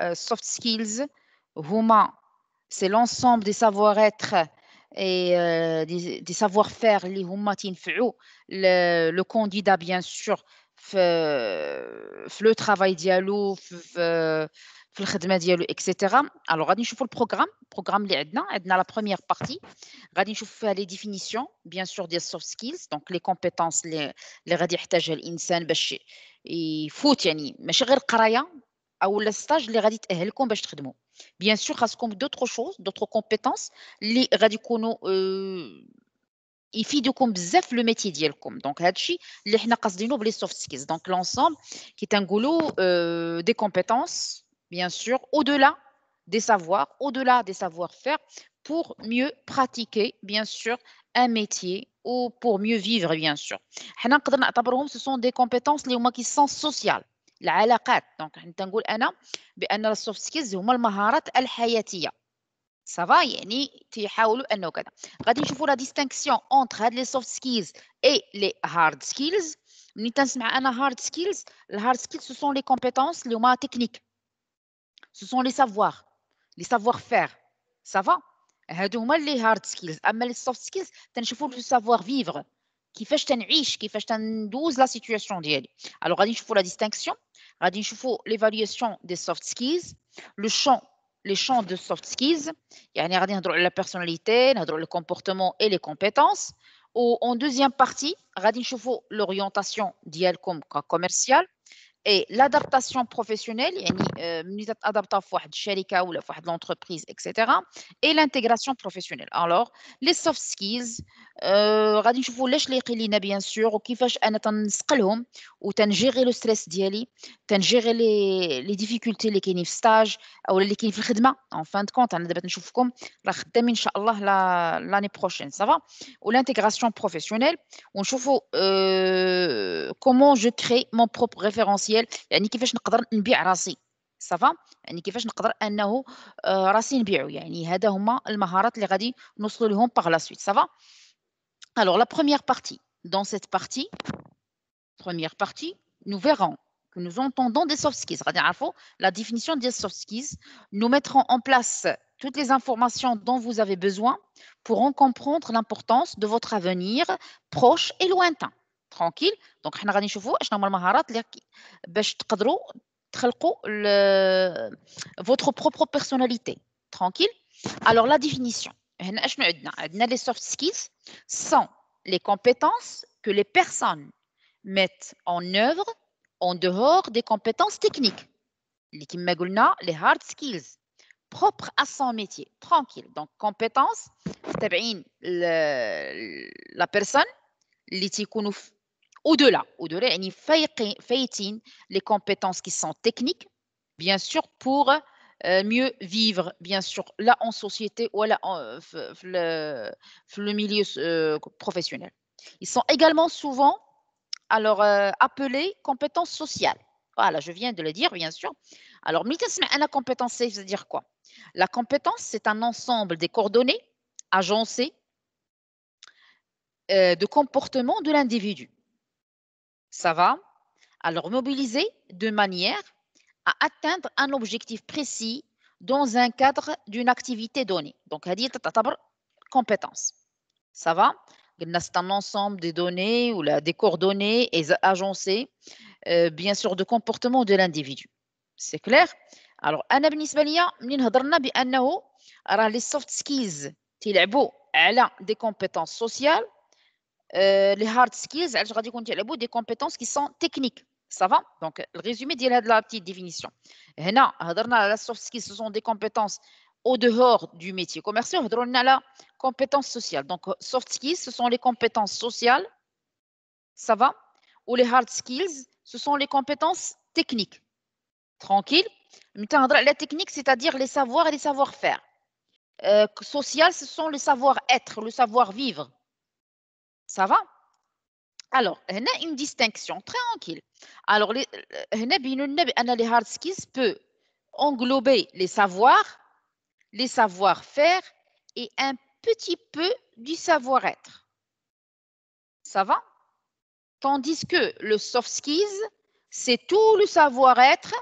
Euh, soft skills, humain, c'est l'ensemble des savoir-être et euh, des, savoir-faire les humains le, le candidat bien sûr le travail dialogue, le etc. Alors, on va le programme. Le programme est dans la première partie. On va faire les définitions, bien sûr, des soft skills, donc les compétences, les radiateurs, les il faut foot, les de les ah, ou le stage les radit eh, bien sûr y d'autres choses d'autres compétences les radicono euh, ils le métier donc les soft skills donc l'ensemble qui est un goulot euh, des compétences bien sûr au delà des savoirs au delà des savoir-faire pour mieux pratiquer bien sûr un métier ou pour mieux vivre bien sûr ce sont des compétences les qui sont sociales العلاقات دونك حنا تنقول انا بان السوفت سكيلز هما المهارات الحياتيه صافا يعني تيحاولوا انه كذا غادي نشوفوا لا ديستينكسيون اونت هاد لي سوفت سكيلز اي لي هارد سكيلز ملي تنسمع انا هارد سكيلز الهارد سكيلز سو سون لي كومبيتونس لي هما تكنيك سو سون لي سافوار لي سافوار فير صافا هادو هما لي هارد سكيلز اما لي سوفت سكيلز تنشوفوا لو سافوار فيفر Qui fait que c'est qui fait que douze la situation dielle. Alors faut la distinction. Radine, l'évaluation des soft skills, les champs, les champs de soft skills. Il y a la personnalité, le comportement et les compétences. en deuxième partie, radine, il faut l'orientation dielle comme commerciale. Et l'adaptation professionnelle, de l'entreprise, etc. Et l'intégration professionnelle. Alors, les soft skills, euh, je vous les bien sûr, on qui ou gérer le stress, gérer les, les difficultés, les stage, ou les en fin de compte, on l'année prochaine, ça va Ou l'intégration professionnelle, on trouve euh, comment je crée mon propre référentiel alors la première partie dans cette partie première partie nous verrons que nous entendons des soft skills la définition des soft skills nous mettrons en place toutes les informations dont vous avez besoin pour en comprendre l'importance de votre avenir proche et lointain Tranquille. Donc, on va voir ce sont les compétences pour créer votre propre personnalité. Tranquille. Alors, la définition. les soft skills. sont les compétences que les personnes mettent en œuvre en dehors des compétences techniques. Comme on les hard skills. Propres à son métier. Tranquille. Donc, compétences qui sont la personne, qui sont au-delà, au-delà, les compétences qui sont techniques, bien sûr, pour euh, mieux vivre, bien sûr, là en société ou là euh, le, milieu euh, professionnel. Ils sont également souvent alors appelés compétences sociales. Voilà, je viens de le dire, bien sûr. Alors, la compétence, c'est-à-dire quoi La compétence, c'est un ensemble des coordonnées agencées de comportement de l'individu. Ça va Alors, mobiliser de manière à atteindre un objectif précis dans un cadre d'une activité donnée. Donc, à une compétence. Ça va C'est un ensemble de données ou des coordonnées et agencées, euh, bien sûr, de comportement de l'individu. C'est clair Alors, nous, بالنسبة ليا منين parlé les soft skills jouent على des compétences sociales euh, les skills skills علاش غادي يكون qui دي techniques, ça va Donc, صافا دونك الريزومي ديال هاد لا petite y هنا هضرنا على skills, ce sont des compétences au dehors du métier commercial, on a la compétence sociale. Donc, soft skills, ce sont les compétences sociales, ça va, ou les hard skills, ce sont les compétences techniques. Tranquille. La technique, c'est-à-dire les savoirs et les savoir-faire. Euh, social, ce sont le savoir-être, le savoir-vivre. Ça va alors, il y a une distinction très tranquille. Alors, le les hard skills peut englober les savoirs, les savoir-faire et un petit peu du savoir-être. Ça va Tandis que le soft skills, c'est tout le savoir-être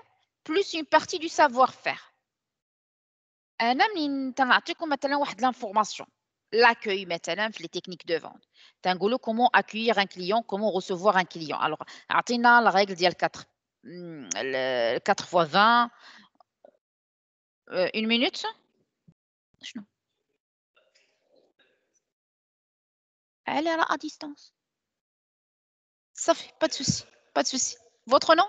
plus une partie du savoir-faire. Un homme, de l'information l'accueil maintenant les techniques de vente Tangolo, comment accueillir un client comment recevoir un client alors Artina, la règle dit 4 4 hmm, euh, fois 20 euh, une minute Elle est à distance. Ça fait pas de souci, pas de souci. Votre nom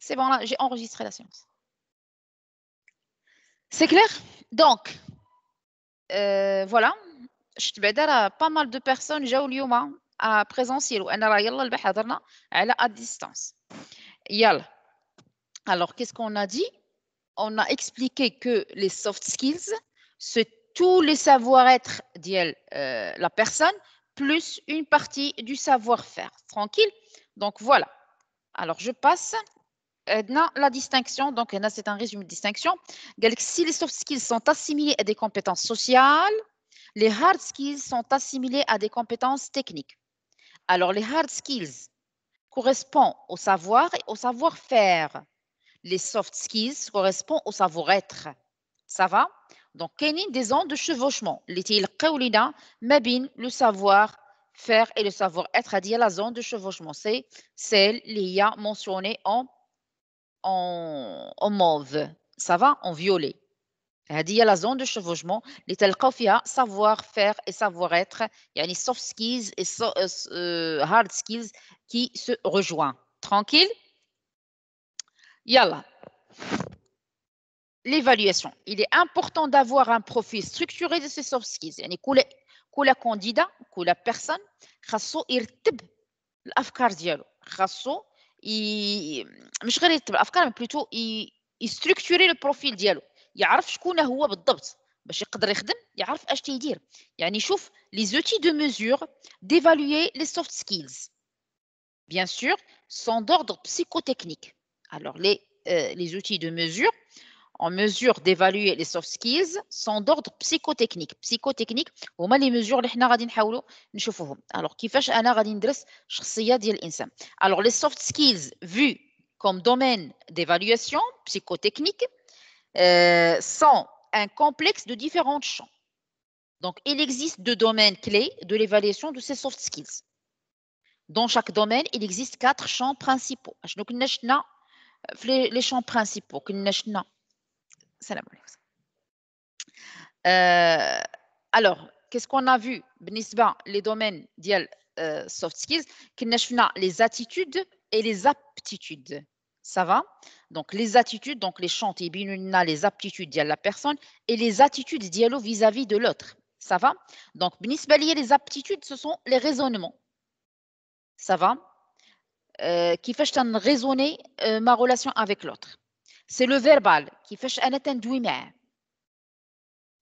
C'est bon, là, j'ai enregistré la séance. C'est clair Donc, euh, voilà, je بعدا با à pas mal de personnes, j'ai وانا راه يلا البارح هضرنا على alors qu'est-ce qu'on a dit on a expliqué que les soft skills c'est tous les savoir-être de euh, la personne plus une partie du savoir-faire tranquille donc voilà alors je passe euh, la distinction, donc c'est un résumé de distinction. Si les soft skills sont assimilés à des compétences sociales, les hard skills sont assimilés à des compétences techniques. Alors, les hard skills correspondent au savoir et au savoir-faire. Les soft skills correspondent au savoir-être. Ça va Donc, il y a des zones de chevauchement. Le savoir faire et le savoir-être, à dire la zone de chevauchement, c'est celle qui a mentionnée en en, mauve, ça va en violet. Il y a la zone de chevauchement, les telkafia, savoir-faire et savoir-être, il y a les soft skills et des euh, euh, hard skills qui se rejoignent. Tranquille là L'évaluation. Il est important d'avoir un profil structuré de ces soft skills. Il y a les candidats, la personnes, les les personnes, ي... مش غير يتبع افكار بلوتو ي... يستركتوري البروفيل ديالو يعرف شكون هو بالضبط باش يقدر يخدم يعرف اش تيدير يعني شوف لي زوتي دو ميزور ديفالوي لي سوفت سكيلز بيان سور سون دوردر بسيكوتكنيك الوغ لي لي زوتي دو ميزور en mesure d'évaluer les soft skills sont d'ordre psychotechnique psychotechnique هما les mesures nous حنا غادي نحاولوا alors كيفاش انا غادي ندرس شخصيه ديال alors les soft skills vus comme domaine d'évaluation psychotechnique euh, sont un complexe de différents champs donc il existe deux domaines clés de l'évaluation de ces soft skills dans chaque domaine il existe quatre champs principaux euh, les champs principaux euh, alors, qu'est-ce qu'on a vu Bnisba, les domaines d'IAL euh, soft skills, les attitudes et les aptitudes. Ça va Donc, les attitudes, donc les chantiers, les aptitudes d'IAL la personne et les attitudes d'IALO vis-à-vis de l'autre. Ça va Donc, Bnisba, les aptitudes, ce sont les raisonnements. Ça va euh, Qui fait que je raisonner ma relation avec l'autre c'est le verbal qui fait un attendouimer.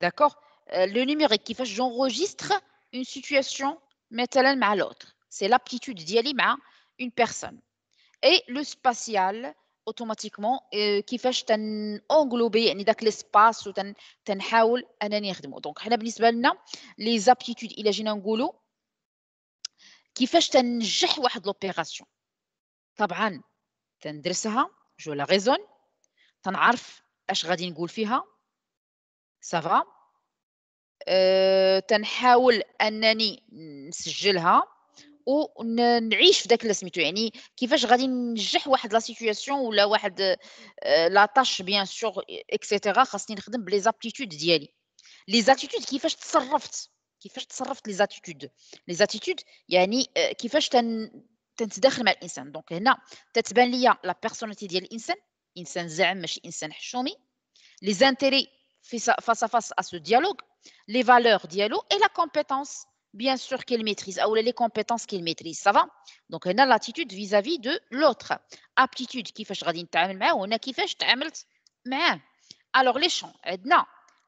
D'accord euh, Le numérique qui fait j'enregistre une situation, mettez-la à l'autre. C'est l'aptitude d'Yalima, une personne. Et le spatial, automatiquement, euh, qui fait englober l'espace ou t'enhaouler un Donc, les aptitudes, il agit en goulot, qui fait l'opération. Tabran, t'en je la raisonne. تنعرف اش غادي نقول فيها سافا أه تنحاول انني نسجلها ونعيش في داك سميتو يعني كيفاش غادي ننجح واحد لا سيتوياسيون ولا واحد أه، لا طاش بيان سور اكسيتيرا خاصني نخدم بلي زابتيتود ديالي لي زاتيتود كيفاش تصرفت كيفاش تصرفت لي زاتيتود لي زاتيتود يعني أه، كيفاش تن تنتداخل مع الانسان دونك هنا تتبان ليا لا بيرسوناليتي ديال الانسان les intérêts face à face à ce dialogue les valeurs dialogue et la compétence bien sûr qu'il maîtrise ou les compétences qu'il maîtrise ça va donc on a l'attitude vis-à-vis de l'autre aptitude كيفاش غادي on معاه وهنا كيفاش تعاملت معاه alors les champs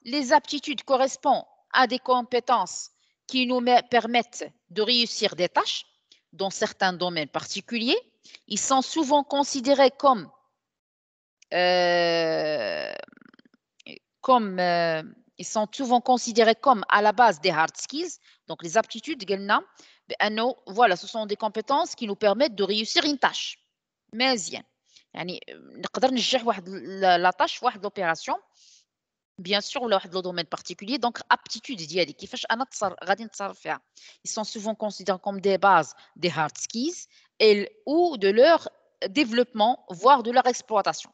les aptitudes correspondent à des compétences qui nous permettent de réussir des tâches dans certains domaines particuliers ils sont souvent considérés comme euh, comme euh, ils sont souvent considérés comme à la base des hard skills, donc les aptitudes ben, voilà, ce sont des compétences qui nous permettent de réussir une tâche. Mais يعني نقدر نجح واحد tâche ou sûr, bien sûr, domaine particulier donc particulier. Donc, ils sont souvent considérés comme des bases des hard skills et ou de leur développement voire de leur exploitation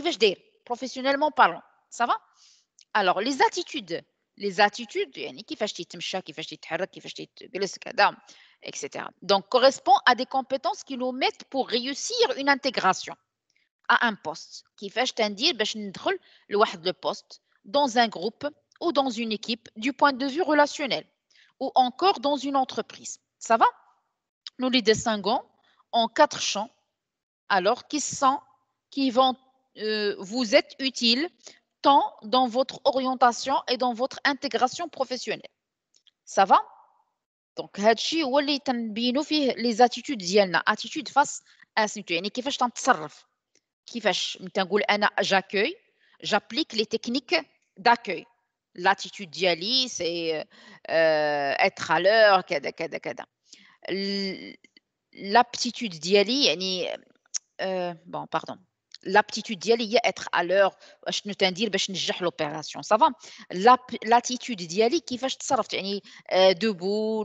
va داير بروفيسيونيلمون بارلون سافا الوغ qui les les les qui كيفاش كيفاش etc. Donc correspond à des compétences qui nous mettent pour réussir une intégration à un poste. Qui fait je le poste dans un groupe ou dans une équipe du point de vue relationnel ou encore dans une entreprise. Ça va Nous les distinguons en quatre champs alors qui sont qui vont euh, vous êtes utile tant dans votre orientation et dans votre intégration professionnelle. Ça va Donc, هادشي هو اللي تنبينوا فيه لي زاتيتود ديالنا à فاس اسيتو يعني كيفاش تنتصرف كيفاش انا j'accueille, j'applique les techniques d'accueil. L'attitude d'Yali, c'est euh, être à l'heure, etc. L'aptitude d'Yali, euh, bon, pardon, l'aptitude d'y aller, être à l'heure ne je pas, je ne gère bah, l'opération ça va l'attitude d'y aller qui va suis debout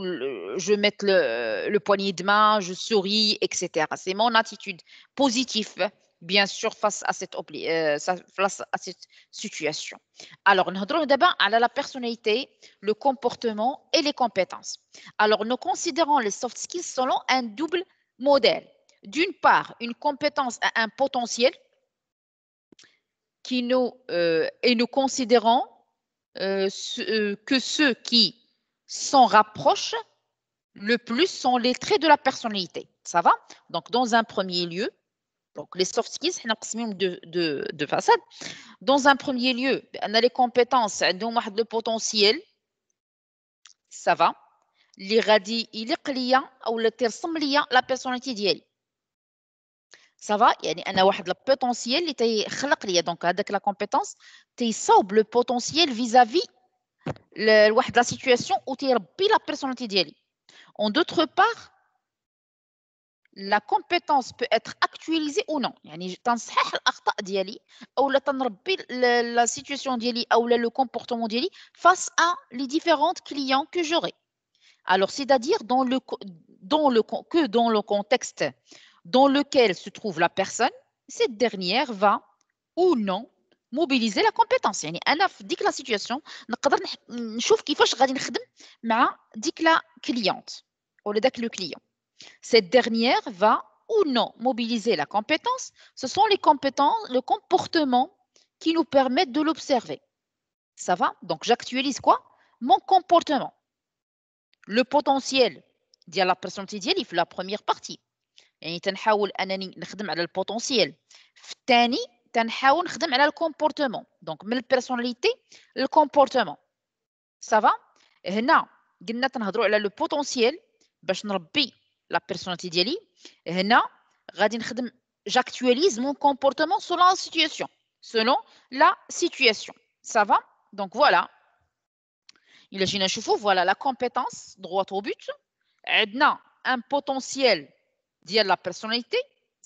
je mets le, poignet de main je souris etc c'est mon attitude positive bien sûr face à cette euh, face à cette situation alors allons d'abord à la personnalité le comportement et les compétences alors nous considérons les soft skills selon un double modèle d'une part une compétence un potentiel nous, euh, et nous considérons euh, euh, que ceux qui s'en rapprochent le plus sont les traits de la personnalité. Ça va Donc, dans un premier lieu, donc les soft skills, un maximum de façade. Dans un premier lieu, on a les compétences, on a le potentiel. Ça va. Les radis, il est ou le terme la personnalité d'elle. Ça va, il y a un potentiel qui est Donc, avec la compétence, tu sens le potentiel vis-à-vis la situation où tu as la personnalité. En d'autre part, la compétence peut être actualisée ou non. Je sens l'acte de la situation ou le comportement face à les différentes clients que j'aurai. Alors, c'est-à-dire que dans le contexte dans lequel se trouve la personne, cette dernière va ou non mobiliser la compétence يعني انا a ديك لا سيتوياسيون نقدر نشوف كيفاش غادي نخدم cette dernière va ou non mobiliser la compétence ce sont les compétences le comportement qui nous permettent de l'observer ça va donc j'actualise quoi mon comportement le potentiel à la dit il في la première partie et nous avons le potentiel. Nous avons le comportement. Donc, la personnalité, le comportement. Ça va? Et nous avons le potentiel. Je suis la personnalité. Et nous avons, j'actualise mon comportement selon la situation. Ça va? Donc, voilà. Imaginez-vous, voilà, la compétence, droit au but. nous avons un potentiel. Dire la personnalité,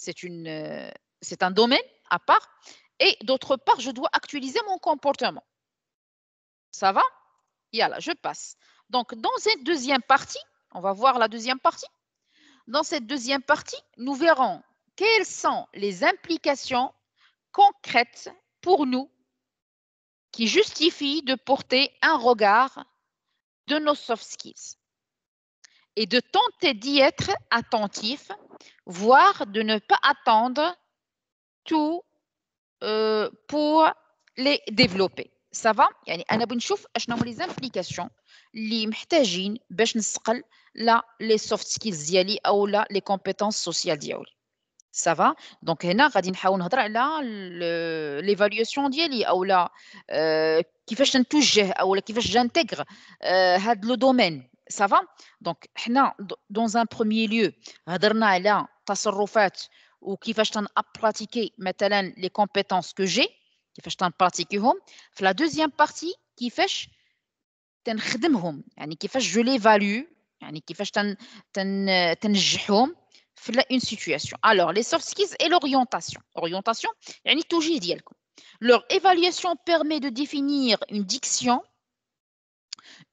euh, c'est, un domaine à part, et d'autre part, je dois actualiser mon comportement. Ça va là, je passe. Donc, dans cette deuxième partie, on va voir la deuxième partie. Dans cette deuxième partie, nous verrons quelles sont les implications concrètes pour nous qui justifient de porter un regard de nos soft skills et de tenter d'y être attentif, voire de ne pas attendre tout euh, pour les développer. Ça va On va voir les implications qui nous là les soft skills les compétences sociales. Ça va Donc, on va voir l'évaluation ou là qui fait que j'intègre euh, le domaine ça va Donc, dans un premier lieu, on a parlé تصرفات pratiquer, pratiquer مثلا les compétences que j'ai qui pratiquer. pratiquer la deuxième partie qui fait يعني كيفاش je les value يعني كيفاش تن, تن, تنجحهم une situation alors les soft skills et l'orientation orientation يعني التوجيه ديالكم leur évaluation permet de définir une diction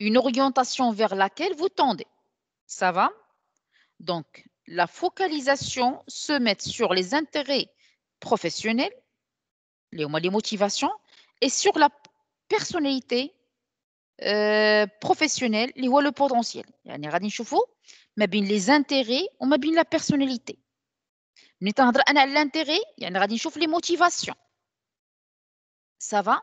une orientation vers laquelle vous tendez. Ça va Donc, la focalisation se met sur les intérêts professionnels, les, motivations, et sur la personnalité euh, professionnelle, les le potentiel. يعني غادي نشوفوا ما les intérêts on بين la personnalité. ملي il y à l'intérêt يعني les motivations. Ça va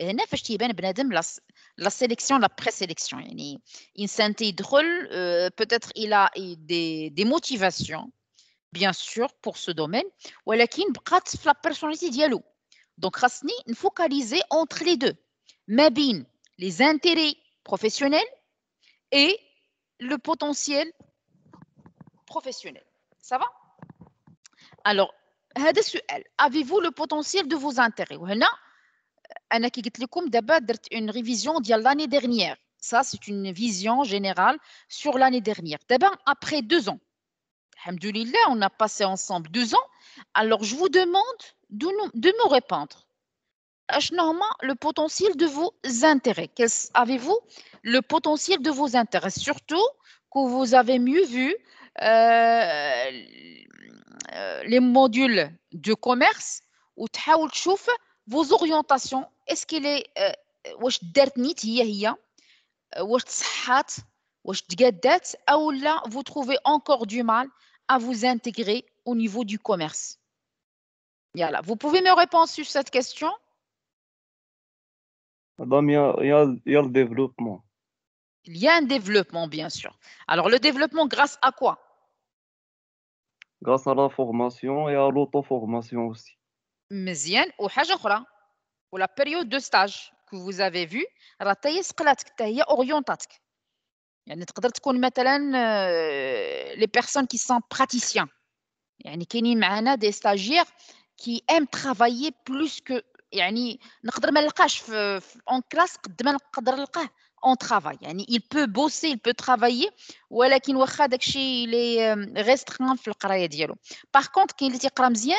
Euh, ben, la sélection, la présélection, il santé drôle, euh, peut-être il a des motivations, bien sûr, pour ce domaine, alors il la personnalité de Donc, il faut focaliser entre les deux, les intérêts professionnels et le potentiel professionnel. Ça va Alors, avez-vous le potentiel de vos intérêts on a قلت لكم دابا l'année dernière. Ça, c'est une vision générale sur l'année dernière. D'abord, après deux ans, Alhamdoulilah, on a passé ensemble deux ans. Alors, je vous demande de, me répondre. Le potentiel de vos intérêts. quavez avez-vous le potentiel de vos intérêts Surtout que vous avez mieux vu euh, euh, les modules de commerce ou de vos orientations est-ce qu'il est euh, euh, vous trouvez encore du mal à vous intégrer au niveau du commerce vous pouvez me répondre sur cette question Madame, il, y a, le développement. Il y a un développement, bien sûr. Alors, le développement grâce à quoi Grâce à la formation et à l'auto-formation aussi. une autre chose ou la période de stage que vous avez vue راه حتى هي سقلاتك حتى هي يعني تقدر تكون مثلا لي بيرسون كي سون براتيسيان يعني كاينين معنا دي ستاجير كي ام ترافايي بلوس كو يعني نقدر ما نلقاش في اون كلاس قد ما نقدر نلقاه اون ترافاي يعني il peut bosser il peut travailler ولكن واخا داكشي لي ريسترين في القرايه ديالو باغ كونط كاين اللي تيقرا مزيان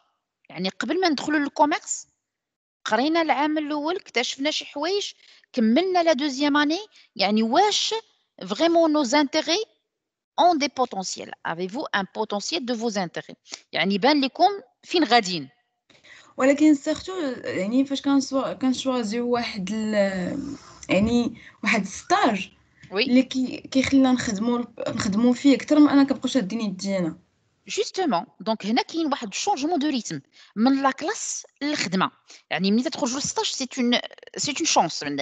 يعني قبل ما ندخلوا للكوميرس قرينا العام الاول اكتشفنا شي حوايج كملنا لا دوزيام اني يعني واش فريمون نو زانتيغي اون دي بوتونسييل افيفو ان بوتونسييل دو فو زانتيغي يعني بان لكم فين غاديين ولكن سيرتو يعني فاش كنسوا كنشوازيو واحد يعني واحد ستاج وي اللي كيخلينا نخدموا نخدموا فيه اكثر من انا كنبقاوش هاديني يدينا Justement, donc, il y a un changement de rythme. La classe, c'est une chance, ben,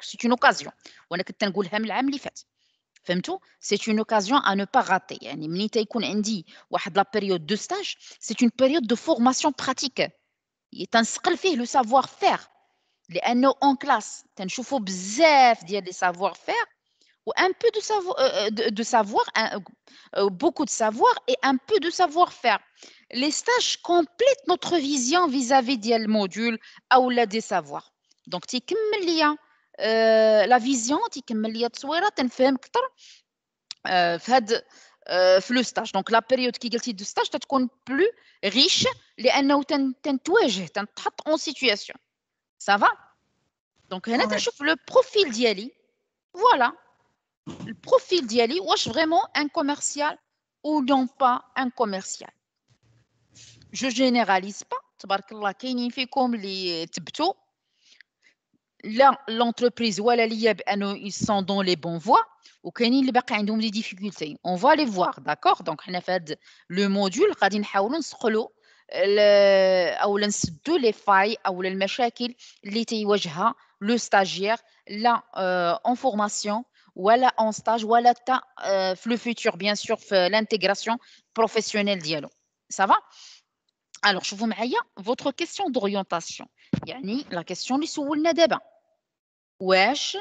c'est une occasion. C'est une occasion à ne pas rater. La période de stage, c'est une période de formation pratique. Il est inscrit le savoir-faire. Les en classe, on faut dire le savoir-faire ou un peu de euh, euh, savoir, euh, beaucoup de savoir et un peu de savoir-faire. Les stages complètent notre vision vis-à-vis -vis des modules à ou la des savoirs. Donc, tu y a la vision, tu as un fait le stage. Donc, la période qui est de stage, tu es plus riche, les tu es en situation. Ça va? Donc, on a ah le profil d'Yali. Voilà le profil d'Yali, ou est-ce vraiment un commercial ou non pas un commercial Je ne généralise pas. là, qu'il y fait comme les euh, Tibto. l'entreprise ou ah ils sont dans les bonnes voies. Ou qu'il ont a des difficultés. On va les voir, d'accord Donc, on a fait le module. On va les voir. أو لنس les لي فاي أو للمشاكل اللي تيواجهها le stagiaire, la euh, en formation voilà en stage, voilà euh, le futur, bien sûr, euh, l'intégration professionnelle dialogue. Ça va Alors, je vous mets votre question d'orientation. Yani, la question de sous le débat. Où est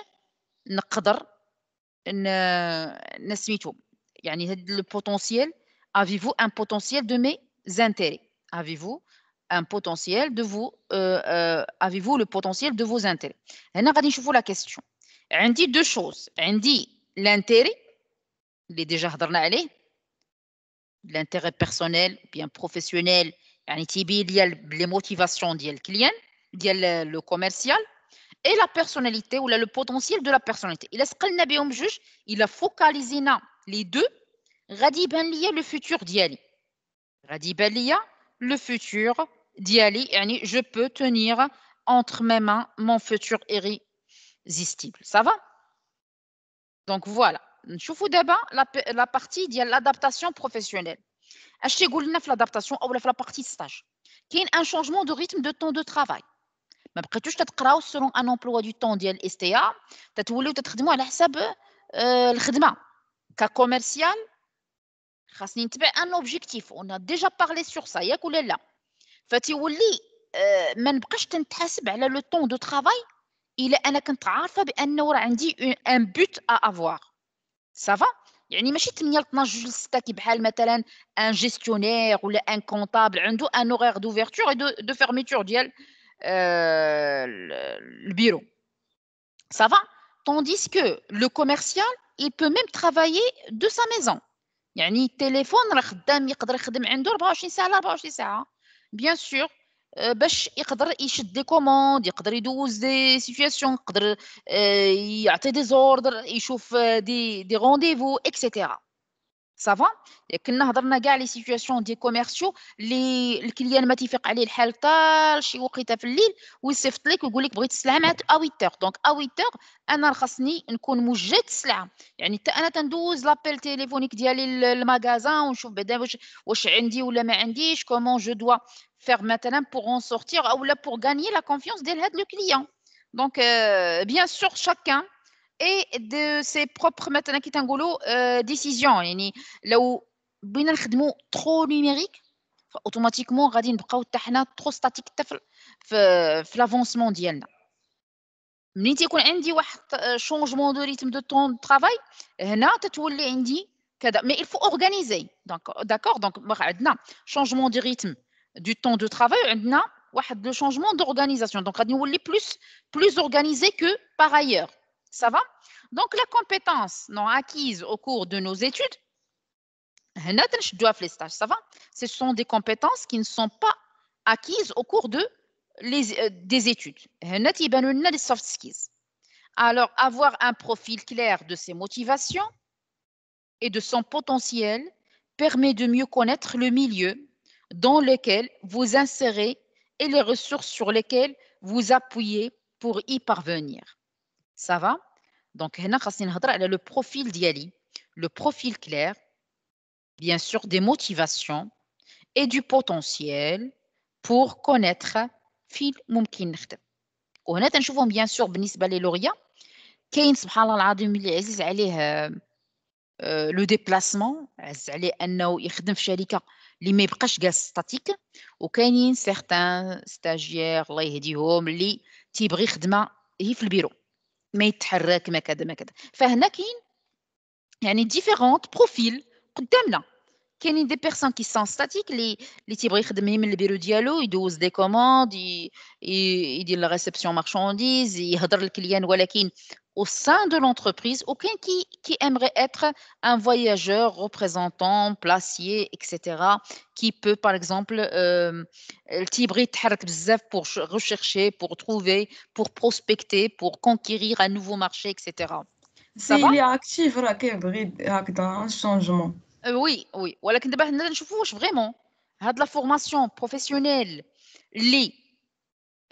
Yani, le potentiel. Avez-vous un potentiel de mes intérêts Avez-vous un potentiel de vous euh, euh, Avez-vous le potentiel de vos intérêts Maintenant, je vous la question. J'ai dit deux choses. dit l'intérêt, les déjà l'intérêt personnel bien professionnel. il y a les motivations d'y client le commercial et la personnalité ou le potentiel de la personnalité. Il est ce qu'on n'a Il a focalisé les deux. le futur d'y y le futur diali Je peux tenir entre mes mains mon futur héritier. Ça va Donc voilà. Je vous d'abord la, la partie de l'adaptation professionnelle. Achetez Goulnef l'adaptation ou la partie stage. y a un changement de rythme de temps de travail. Mais après tout, je te selon un emploi du temps de l'STA. Tu as voulu te traiter à l'HSAB, euh, le rythme. Cas commercial, un objectif. On a déjà parlé sur ça. Il y a là. Fait euh, que tu faire ben, le temps de travail, il انا كنت عارفه بانه راه عندي ان بوت ا افوار سافا يعني ماشي un comptable 12 جوج ل 6 de بحال مثلا ان tandis que le commercial, il peut même travailler de sa maison. il y téléphone un téléphone يخدم Bien sûr. آه، باش يقدر يشد دي كوموند يقدر يدوز دي سيتوياسيون يقدر آه، يعطي دي زوردر يشوف آه، دي دي رونديفو اكسيتيرا صافا كنا هضرنا كاع لي سيتوياسيون دي كوميرسيو لي الكليان ما تيفيق عليه الحال طال شي وقيته في الليل ويصيفط لك ويقول لك بغيت السلعه مع اويتور دونك اويتور انا خاصني نكون موجد السلعه يعني حتى انا تندوز لابيل تيليفونيك ديالي للمغازان ونشوف بعدا واش واش عندي ولا ما عنديش كومون جو دوا فيغ مثلا بوغ اون سورتير اولا بوغ غانيي لا كونفيونس ديال هاد لو كليان دونك بيان سور شاكان Et de ses propres décisions. Si on a trop numérique, automatiquement, on a trop statique pour l'avancement mondial. On a un changement de rythme de temps de travail, c'est ce que vous avez dit. Mais il faut organiser. D'accord Le bah, changement de rythme du temps de travail, c'est le changement d'organisation. Donc, on a dit que plus organisé que par ailleurs. Ça va Donc, les compétences non acquises au cours de nos études, ça va Ce sont des compétences qui ne sont pas acquises au cours de euh, des études. soft Alors, avoir un profil clair de ses motivations et de son potentiel permet de mieux connaître le milieu dans lequel vous insérez et les ressources sur lesquelles vous appuyez pour y parvenir. Ça va Donc, le profil d'Yali, le profil clair, bien sûr, des motivations et du potentiel pour connaître fil mumkinert. Honnêtement, je vois bien sûr, Benisba les lauréats, Kane, subhanallah, Adam, il est allé euh, euh, le déplacement, il est allé à Nao, il est allé à les mêmes gaz statiques, ou qu'il y a certains stagiaires, les hommes, les tibrichdma, ils font le bureau. ما يتحرك ما كذا ما كذا فهنا كاين يعني ديفيرونت بروفيل قدامنا كاينين دي بيرسون كي سون ستاتيك لي لي تيبغي يخدم من البيرو ديالو يدوز دي كوموند يدير لا ريسبسيون مارشانديز يهضر للكليان ولكن au sein de l'entreprise, aucun qui, aimerait être un voyageur, représentant, placier, etc., qui peut, par exemple, euh, pour rechercher, pour trouver, pour prospecter, pour conquérir un nouveau marché, etc. Ça il est actif, un changement. Euh, oui, oui. Voilà, vraiment, la formation professionnelle, les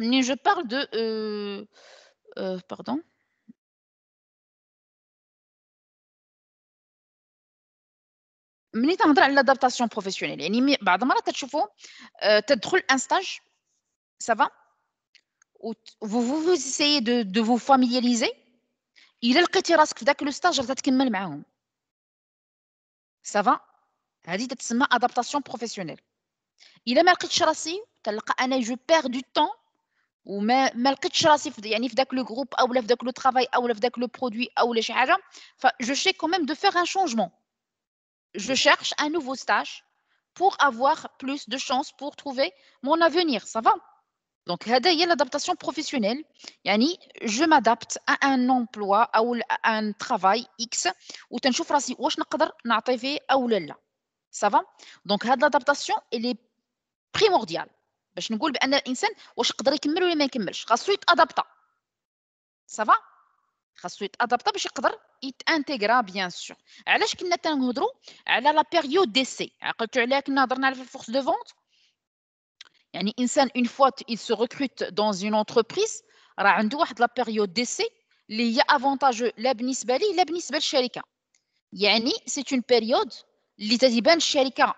je parle de euh, euh, pardon. mais l'adaptation professionnelle. Euh, un stage, ça va? vous essayez de vous familiariser. il est le que le stage, ça va? adaptation professionnelle. Il est mal qu'il si je perds du temps ou même mal qu'il pas si, le groupe, le travail, le produit, les je cherche quand même de faire un changement. Je cherche un nouveau stage pour avoir plus de chances pour trouver mon avenir. Ça va. Donc, une adaptation professionnelle, je m'adapte à un emploi, à un travail X. Ou t'en choferas si je ne peux pas n'agiter ou l'ella. Ça va Donc, هاد l'adaptation, elle est primordiale. باش نقول بان الانسان واش يقدر يكمل ولا ما يكملش خاصو يتادابتا صافا خاصو يتادابتا باش يقدر يتانتيغرا بيان سور علاش كنا تنهضروا على لا بيريود دي سي عقلتوا عليها كنا هضرنا على الفورس دو فونت يعني انسان اون فوا il se recrute dans une entreprise راه عنده واحد لا بيريود دي سي اللي هي افونتاجو لا بالنسبه ليه لا بالنسبه للشركه يعني سي اون بيريود L'état d'Iban,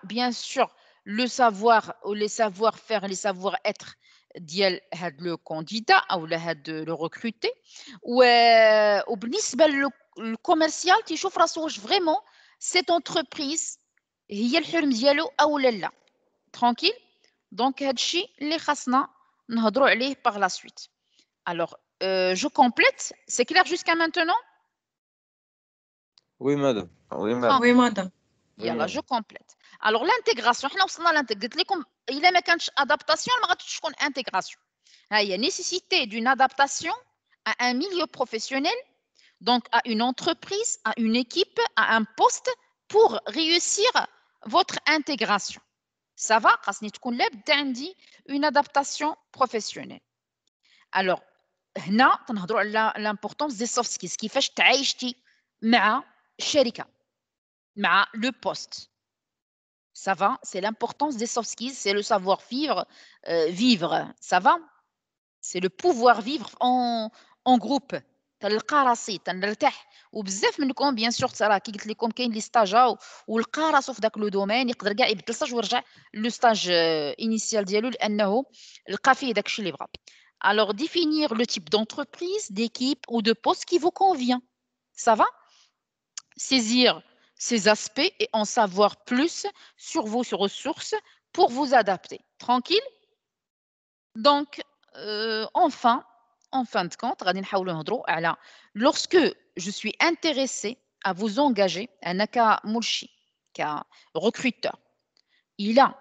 bien sûr, le savoir, les savoir-faire, les savoir-être d'Iel had le candidat ou le had le recruter. Ou euh, ben, le commercial, tu chauffe la vraiment cette entreprise, Iel Hulm Dialo ou Lella. Tranquille Donc, chi les chasna, n'hadro aller par la suite. Alors, euh, je complète. C'est clair jusqu'à maintenant Oui, madame. Oui, madame. Je complète. Alors, l'intégration. Il y a une adaptation. Il y a nécessité d'une adaptation à un milieu professionnel, donc à une entreprise, à une équipe, à un poste pour réussir votre intégration. Ça va Parce que nous avons une adaptation professionnelle. Alors, nous l'importance des soft skills ce qui fait que nous mais le poste. Ça va, c'est l'importance des soft skills, c'est le savoir-vivre, euh, vivre. Ça va, c'est le pouvoir vivre en, en groupe. Tu le karasi, c'est as le Ou bien sûr, bien sûr, tu as le qui est le com, qui stage, ou le karas, sauf dans le domaine, il y a le stage, euh, ou le stage initial, le café est dans le Alors, définir le type d'entreprise, d'équipe ou de poste qui vous convient. Ça va Saisir ces aspects et en savoir plus sur vos ressources pour vous adapter. Tranquille Donc, euh, enfin, en fin de compte, lorsque je suis intéressé à vous engager, un mulchi, recruteur, il a,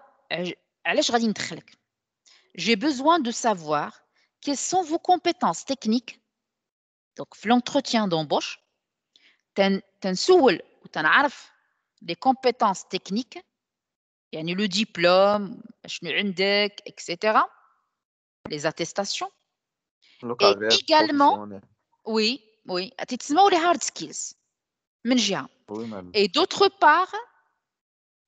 j'ai besoin de savoir quelles sont vos compétences techniques. Donc, l'entretien d'embauche, soul les compétences techniques, techniques y a ديبلوم شنو عندك les attestations et également oui oui et d'autre part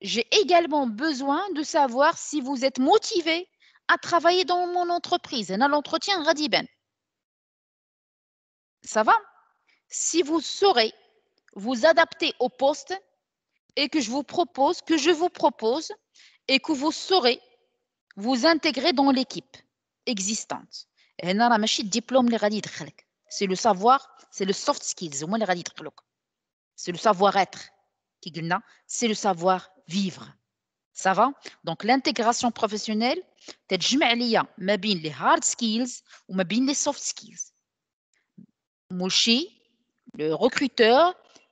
j'ai également besoin de savoir si vous êtes motivé à travailler dans mon entreprise. Dans l'entretien, Radiben. Ça va Si vous saurez vous adapter au poste et que je vous propose, que je vous propose et que vous saurez vous intégrer dans l'équipe existante. Et là, le diplôme c'est le savoir, c'est le soft skills, moins les c'est le savoir-être qui c'est le savoir-vivre. Ça va Donc l'intégration professionnelle, c'est de ما les hard skills ou les soft skills. Mouchi, le recruteur,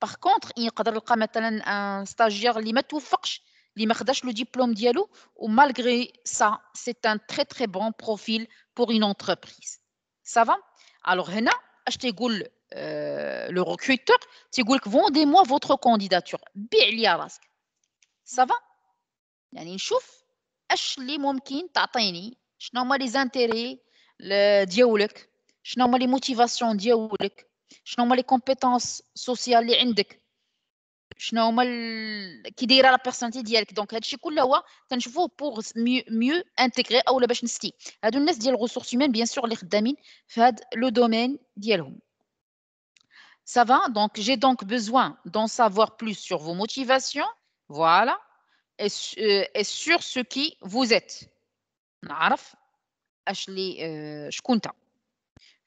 Par contre, il peut avoir un stagiaire qui met le diplôme malgré ça, c'est un très très bon profil pour une entreprise. Ça va Alors, Hena, je te euh, le recruteur, tu vendez-moi votre candidature. Bien, Ça va je chouf, ach vous les intérêts le dialo, les motivations شنو هما لي كومبيتونس سوسيال اللي عندك شنو هما ال... كي دايره لا بيرسونتي ديالك دونك هادشي كله هو تنشوفوه بوغ ميو ميو انتيغري اولا باش نستي هادو الناس ديال الغسورس هيومان بيان سور اللي خدامين في هاد لو دومين ديالهم Ça va Donc, j'ai donc besoin d'en savoir plus sur vos motivations, voilà, et, euh, et sur ce qui vous êtes. نعرف اش اللي شكون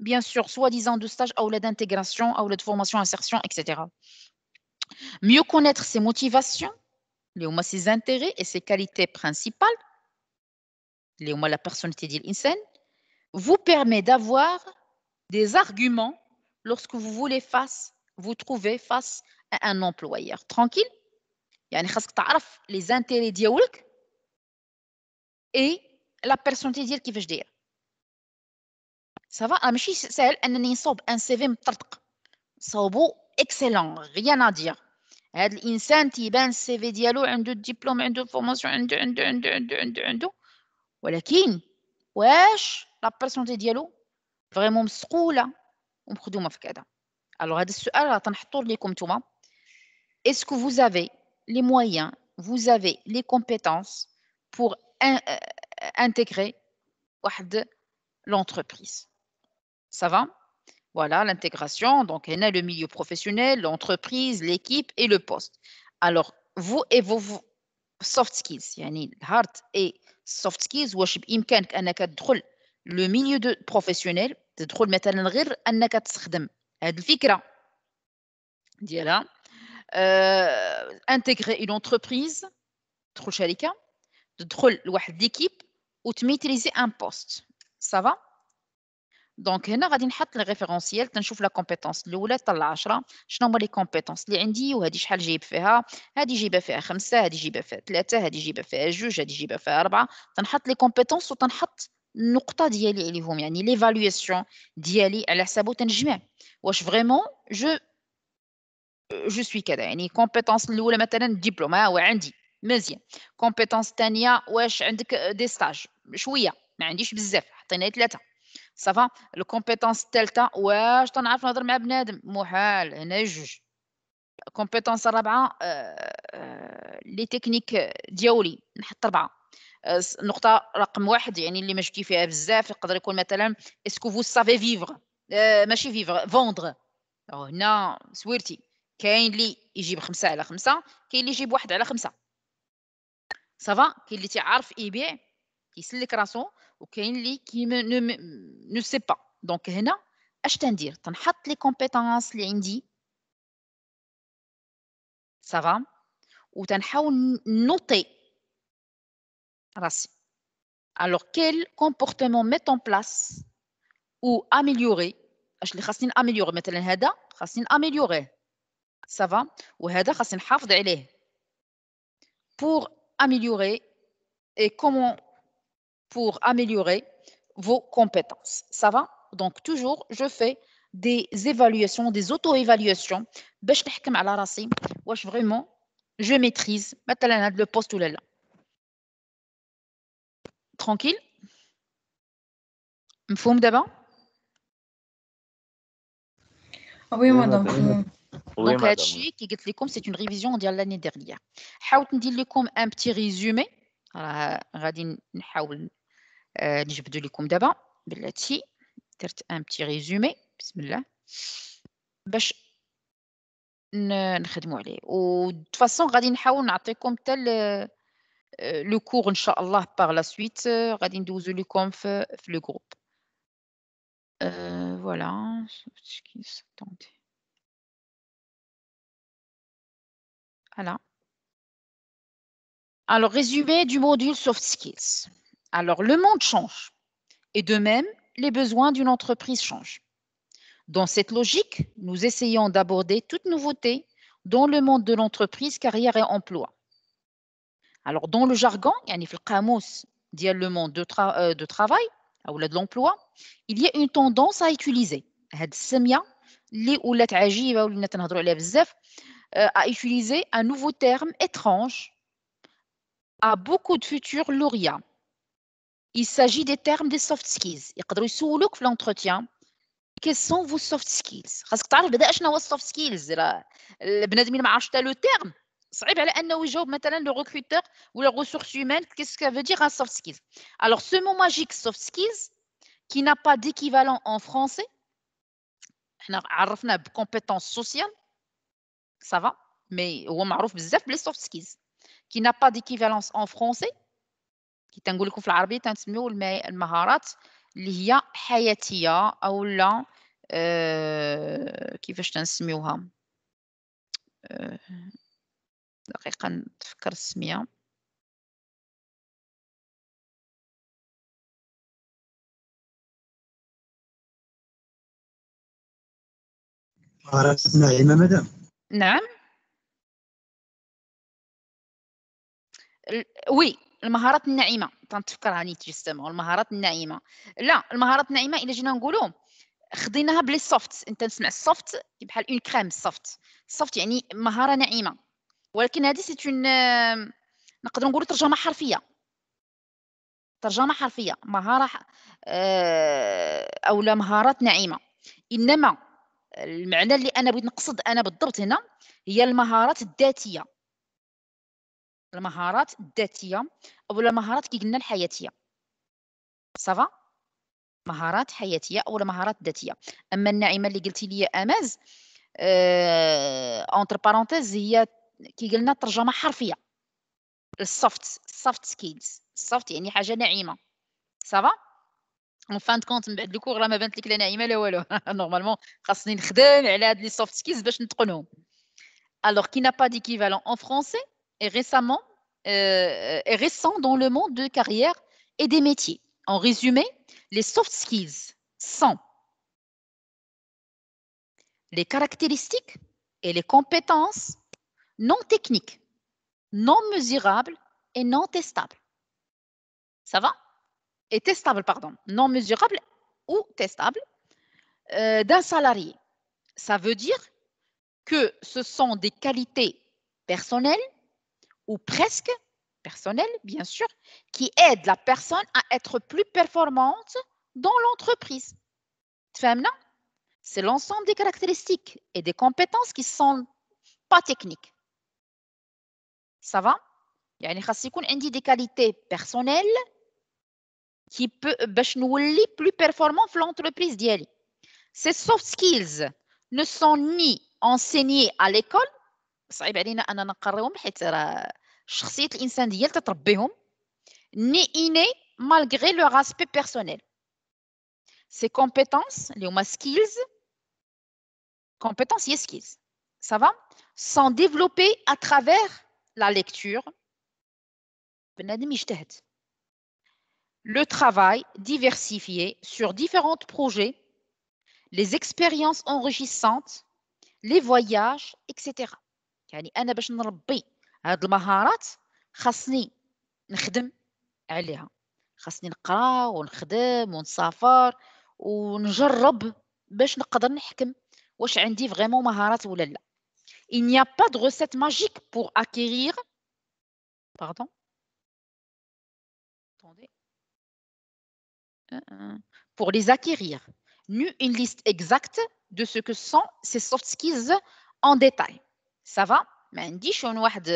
bien sûr, soi-disant de stage, ou d'intégration, ou de formation, insertion, etc. Mieux connaître ses motivations, les ses intérêts et ses qualités principales, les la personnalité de vous permet d'avoir des arguments lorsque vous voulez face, vous trouvez face à un employeur. Tranquille, Il y a les intérêts et la personnalité qui كيفاش dire. Ça va, je un CV. excellent, rien à dire. L'enseignante a un CV, un diplôme, formation, un a un vraiment est Alors, hein. Est-ce que vous avez les moyens, vous avez les compétences pour euh, intégrer l'entreprise ça va Voilà l'intégration. Donc, y a le milieu professionnel, l'entreprise, l'équipe et le poste. Alors, vous et vos soft skills, hard et soft skills, واش le milieu de professionnel, the مثلا غير أنك تستخدم هذه الفكرة ديالها intégrer une entreprise, تدخل شركة, تدخل ou un poste. Ça va دونك هنا غادي نحط لي ريفيرونسييل تنشوف لا كومبيتونس الاولى حتى العشرة شنو هما لي كومبيتونس اللي عندي وهذه شحال جايب فيها هذه جايبه فيها خمسة هذه جايبه فيها ثلاثة هذه جايبه فيها جوج هذه جايبه فيها أربعة تنحط لي كومبيتونس وتنحط النقطه ديالي عليهم يعني ليفالواسيون ديالي على حسابو تنجمع واش فريمون جو جو سوي كذا يعني كومبيتونس الاولى مثلا ديبلوم ها هو عندي مزيان كومبيتونس الثانيه واش عندك دي ستاج شويه ما عنديش بزاف حطينا ثلاثه صافا الكومبيتونس الثالثه واش تنعرف نهضر مع بنادم محال هنا جوج الكومبيتونس الرابعه لي تكنيك ديولي نحط ربعه النقطه رقم واحد يعني اللي ما شفتي فيها بزاف يقدر يكون مثلا اسكو فو سافي فيفغ ماشي فيفغ فوندغ هنا سويرتي كاين اللي يجيب خمسة على خمسة كاين اللي يجيب واحد على خمسة صافا كاين اللي تيعرف يبيع qui est ou qui ne sait pas. Donc, il les compétences, les ça va, ou t'en noter Alors, quel comportement mettre en place ou améliorer Je les racine améliorer, améliorer, ça va, ou pour améliorer et comment pour améliorer vos compétences. Ça va Donc, toujours, je fais des évaluations, des auto-évaluations. Bah, la vraiment, je maîtrise. Maintenant, le poste ou là. Tranquille M'foum d'abord ah Oui, madame. Euh, c'est une révision de l'année dernière. un petit résumé. Je لكم دابا بلاتي درت ان بتي ريزومي بسم الله باش نخدموا عليه غادي Voilà. Alors, résumé du module Soft Skills. Alors le monde change et de même, les besoins d'une entreprise changent. Dans cette logique, nous essayons d'aborder toute nouveauté dans le monde de l'entreprise, carrière et emploi. Alors dans le jargon, le monde de, euh, travail ou de l'emploi, il y a une tendance à utiliser euh, à utiliser un nouveau terme étrange à beaucoup de futurs lauréats il s'agit des termes des soft skills, ils peuvent vous le demander en l'entretien, quels sont vos soft skills Parce que tu عرف بدا اشنو هو soft skills, la l'bnadem il maarech le terme. C'est difficile à ce qu'il réponde مثلا le recruteur ou la ressource humaine qu'est-ce que ça veut dire un soft skills Alors ce mot magique soft skills qui n'a pas d'équivalent en français, on l'a عرفناه par compétences sociales. Ça va, mais هو معروف بزاف les soft skills. Qui n'a pas d'équivalence en français. كي تنقول لكم في العربيه تنسميو المهارات اللي هي حياتيه او لا أه كيفاش تنسميوها أه دقيقه نتفكر السميه مهارات ناعمه مدام نعم وي المهارات الناعمه تنتفكرها نيت جوستومون المهارات الناعمه لا المهارات الناعمه الا جينا نقولوا خديناها بلي سوفت انت نسمع السوفت بحال اون كريم السوفت السوفت يعني مهاره ناعمه ولكن هذه سي اون نقدر نقولوا ترجمه حرفيه ترجمه حرفيه مهاره آه، او لا مهارات ناعمه انما المعنى اللي انا بغيت نقصد انا بالضبط هنا هي المهارات الذاتيه المهارات الذاتيه او المهارات كي قلنا الحياتيه صافا مهارات حياتيه او مهارات ذاتيه اما الناعمه اللي قلتي لي اماز اونتر أه... بارونتيز هي كي قلنا ترجمه حرفيه السوفت سوفت سكيلز السوفت يعني حاجه ناعمه صافا اون فان كونت من بعد الكور راه ما بانت لك لا ناعمه لا والو نورمالمون خاصني نخدم على هاد لي سوفت سكيلز باش نتقنهم الوغ كي نا با ديكيفالون اون فرونسي est récemment euh, récent dans le monde de carrière et des métiers. En résumé, les soft skills sont les caractéristiques et les compétences non techniques, non mesurables et non testables. Ça va Et testables, pardon. Non mesurables ou testables euh, d'un salarié. Ça veut dire que ce sont des qualités personnelles ou presque personnel, bien sûr, qui aide la personne à être plus performante dans l'entreprise. C'est l'ensemble des caractéristiques et des compétences qui ne sont pas techniques. Ça va Il y a des qualités personnelles qui qui باش نولي plus performant dans l'entreprise Ces soft skills ne sont ni enseignés à l'école c'est difficile de les malgré leur aspect personnel. Ces compétences, les skills, compétences et skills, ça va S'en développer à travers la lecture, le travail diversifié sur différents projets, les expériences enrichissantes, les voyages, etc. يعني انا باش نربي هاد المهارات خاصني نخدم عليها خاصني نقرا ونخدم ونسافر ونجرب باش نقدر نحكم واش عندي فريمون مهارات ولا لا il n'y a pas de recette magique pour acquérir pardon attendez pour les acquérir ni une liste exacte de ce que sont ces soft skills en détail ça va عنديش اون واحد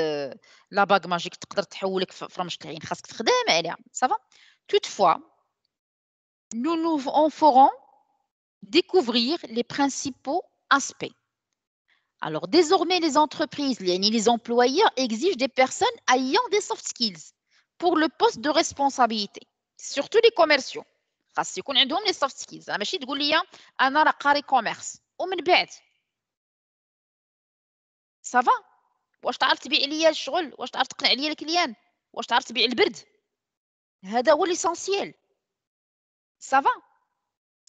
nous nous ferons découvrir les principaux aspects. Alors désormais, les entreprises, les, employeurs exigent des personnes ayant des soft skills pour le poste de responsabilité, surtout les commerciaux. Parce des soft skills. سافا واش تعرف تبيع ليا الشغل واش تعرف تقنع ليا الكليان واش تعرف تبيع البرد هذا هو ليسونسييل سافا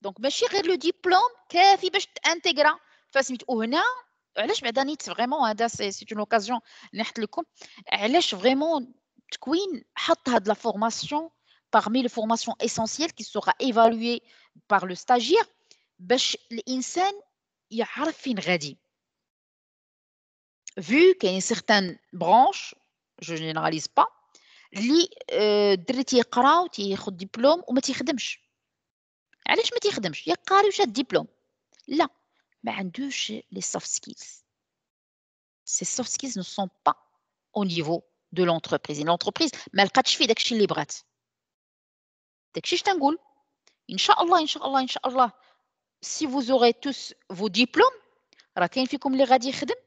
دونك ماشي غير لو ديبلوم كافي باش تانتيغرا فسميتو وهنا علاش بعدا نيت فريمون هذا سي سي اون اوكازيون نحط لكم علاش فريمون تكوين حط هاد لا فورماسيون parmi les formations essentielles qui sera évaluée par le stagiaire باش الانسان يعرف فين غادي vu qu'il y a une certaine branche, je ne généralise pas, les euh, driti qara ou ti khod diplôme ou ma ti khdemch. Alish ma ti khdemch, ya qari ou un diplôme. Là, ma andouch les soft skills. Ces soft skills ne sont pas au niveau de l'entreprise. Une entreprise, ma lqatch fi dakchi li bghat. Dakchi je t'ngoul. Inch'Allah, Inch'Allah, Inch'Allah. Si vous aurez tous vos diplômes, ra kayn fikoum li ghadi khdem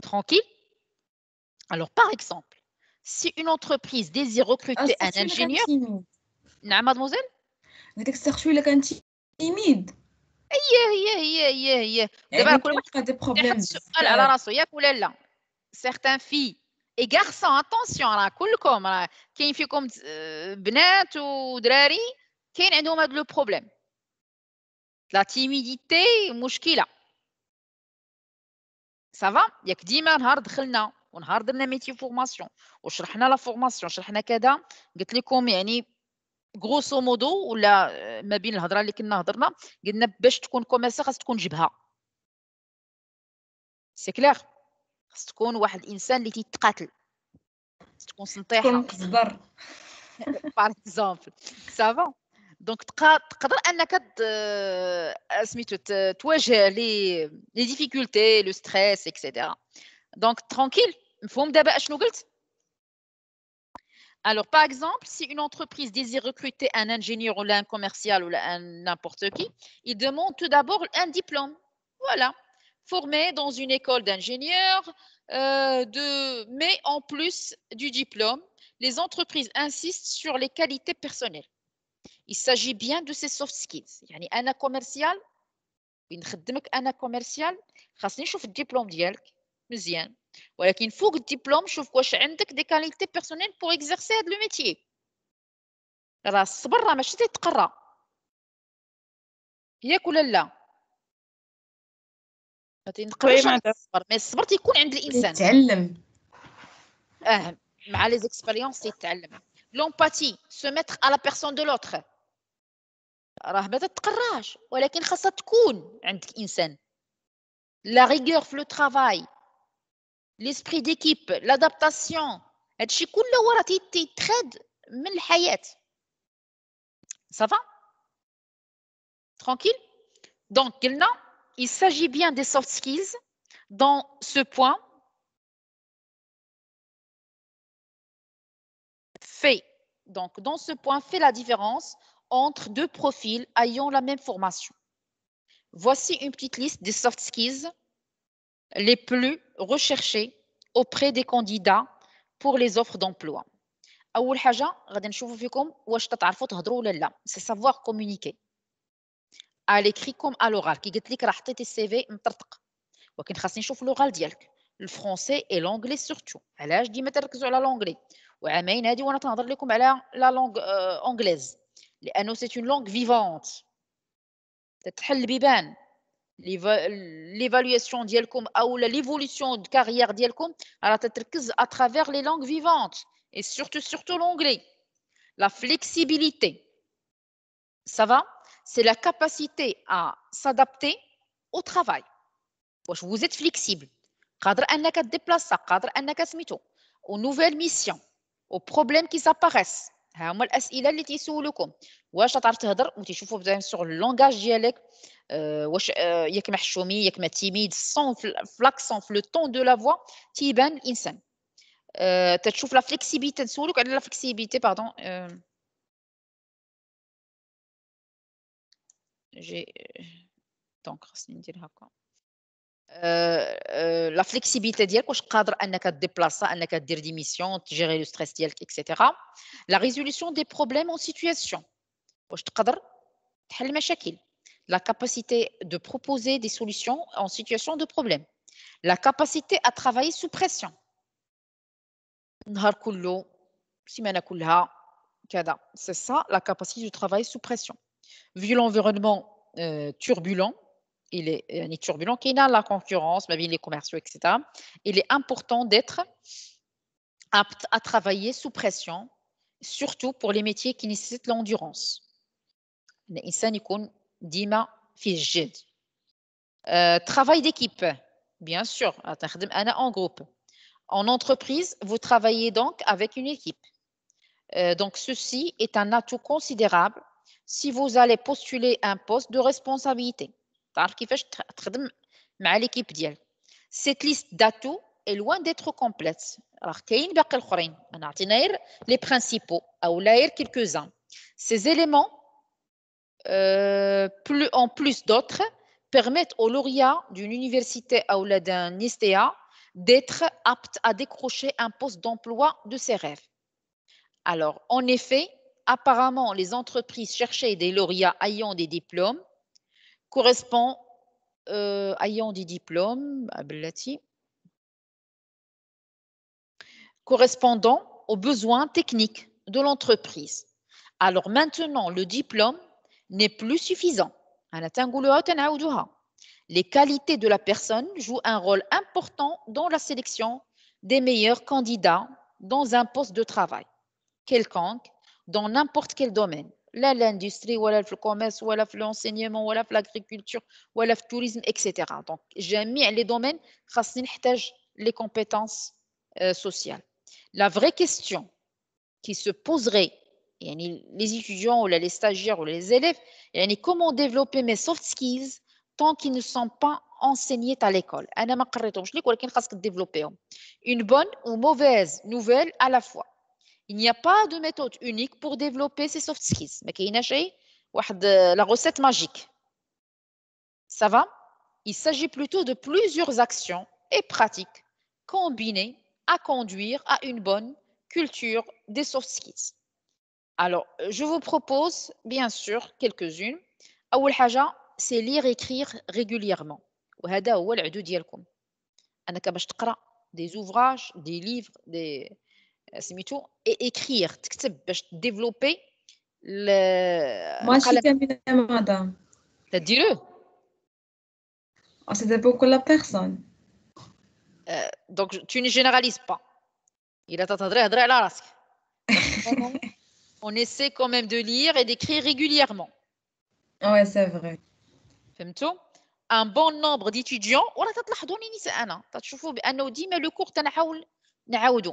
tranquille alors par exemple si une entreprise désire recruter ah, un ingénieur نعم mademoiselle هذاك filles. اي غارسون اتونسيون راه كلكم راه كاين فيكم بنات ودراري كاين عندهم هاد لو بروبليم لا تيميديتي مشكله سافا ياك ديما نهار دخلنا ونهار درنا ميتي فورماسيون وشرحنا لا فورماسيون شرحنا كذا قلت لكم يعني غروسو مودو ولا ما بين الهضره اللي كنا هضرنا قلنا باش تكون كوميرسي خاص تكون جبهه سي كلير خص تكون واحد الانسان اللي تيتقاتل تكون سنطيحه تكون كزبر باغ اكزومبل سافا دونك تقدر انك سميتو تواجه لي لي ديفيكولتي لو ستريس اكسيتيرا دونك ترانكيل مفهوم d'abord اشنو قلت Alors, par exemple, si une entreprise désire recruter un ingénieur ou un commercial ou n'importe qui, il demande tout d'abord un diplôme. Voilà, formés dans une école d'ingénieurs, euh, mais en plus du diplôme, les entreprises insistent sur les qualités personnelles. Il s'agit bien de ces soft skills. Il y a un commercial, une redemande un commercial, grâce à un diplôme d'IELC, mais il faut que le diplôme soit quoi chez Endek des qualités personnelles pour exercer le métier. Il y a c'est les expériences, L'empathie, se mettre à la personne de l'autre. La rigueur le travail. L'esprit d'équipe. L'adaptation. ça, va Tranquille Donc, il s'agit bien des soft skills dans ce point fait. Donc, dans ce point, fait la différence entre deux profils ayant la même formation. Voici une petite liste des soft skills les plus recherchés auprès des candidats pour les offres d'emploi. c'est savoir communiquer à l'écrit comme à l'oral. Qui dit que tu as CV, tu as Tu le français et l'anglais surtout. Alors, je dis que l'anglais. Ou à tu as la langue euh, anglaise. C'est une langue vivante. L'évaluation l'évolution de carrière à travers les langues vivantes et surtout, surtout l'anglais. La flexibilité. Ça va? c'est la capacité à s'adapter au travail. vous êtes flexible قادر انك cadre قادر انك سميتو aux nouvelles missions aux problèmes qui s'apparaissent هما الاسئله اللي تيسولوكم واش تعرف تهضر بزاف سور لونغاج ديالك واش ياك ياك ما تيميد سون طون دو لا فوا تيبان تتشوف لا فليكسيبيتي على لا فليكسيبيتي باردون Euh, euh, euh, la flexibilité dire que je cadre de déplacement démission gérer le stress etc la résolution des problèmes en situation la capacité de proposer des solutions en situation de problème la capacité à travailler sous pression c'est ça la capacité de travailler sous pression Vu l'environnement euh, turbulent, il est, euh, il turbulent, a la concurrence, les commerciaux, etc., il est important d'être apte à travailler sous pression, surtout pour les métiers qui nécessitent l'endurance. Euh, travail d'équipe bien sûr en groupe en entreprise vous travaillez donc avec une équipe donc ceci est un atout considérable si vous allez postuler un poste de responsabilité. Cette liste d'atouts est loin d'être complète. Les principaux, quelques-uns. Ces éléments, euh, plus, en plus d'autres, permettent aux lauréats d'une université ou d'un ISTEA d'être aptes à décrocher un poste d'emploi de ses rêves. Alors, en effet, apparemment les entreprises cherchaient des lauréats ayant des diplômes correspond euh, correspondant aux besoins techniques de l'entreprise. Alors maintenant, le diplôme n'est plus suffisant. Les qualités de la personne jouent un rôle important dans la sélection des meilleurs candidats dans un poste de travail quelconque dans n'importe quel domaine. Là, l'industrie, là, le commerce, là, l'enseignement, là, l'agriculture, là, le tourisme, etc. Donc, j'ai mis les domaines, les compétences euh, sociales. La vraie question qui se poserait, les étudiants ou les stagiaires ou les élèves, yani comment développer mes soft skills tant qu'ils ne sont pas enseignés à l'école. Hein. Une bonne ou mauvaise nouvelle à la fois il n'y a pas de méthode unique pour développer ces soft skills. Mais il y la recette magique. Ça va Il s'agit plutôt de plusieurs actions et pratiques combinées à conduire à une bonne culture des soft skills. Alors, je vous propose bien sûr quelques-unes. première chose, c'est lire et écrire régulièrement. vous des ouvrages, des livres, des euh, et écrire, développer le. Moi, je suis madame. Tu as dit le C'était ah, beaucoup la personne. Euh, donc, tu ne généralises pas. Il a tendré On essaie quand même de lire et d'écrire régulièrement. Oui, c'est vrai. Un bon nombre d'étudiants. Tu as dit mais le cours est un peu plus.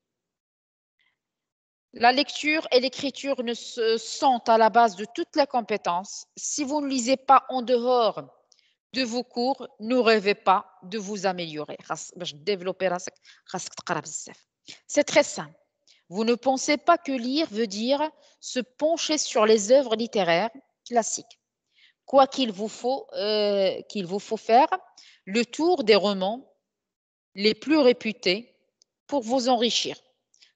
La lecture et l'écriture ne se sont à la base de toutes les compétences. Si vous ne lisez pas en dehors de vos cours, ne rêvez pas de vous améliorer. C'est très simple. Vous ne pensez pas que lire veut dire se pencher sur les œuvres littéraires classiques. Quoi qu'il vous, euh, qu'il vous faut faire, le tour des romans les plus réputés pour vous enrichir.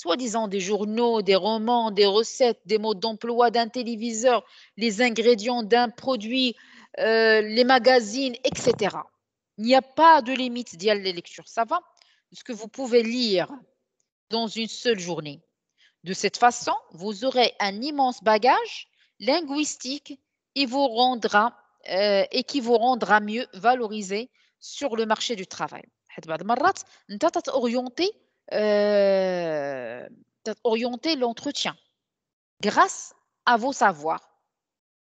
soi-disant des journaux, des romans, des recettes, des modes d'emploi d'un téléviseur, les ingrédients d'un produit, euh, les magazines, etc. Il n'y a pas de limite d'y les lectures. Ça va Ce que vous pouvez lire dans une seule journée. De cette façon, vous aurez un immense bagage linguistique et, euh, qui vous rendra mieux valorisé sur le marché du travail d'orienter euh, orienter l'entretien grâce à vos savoirs.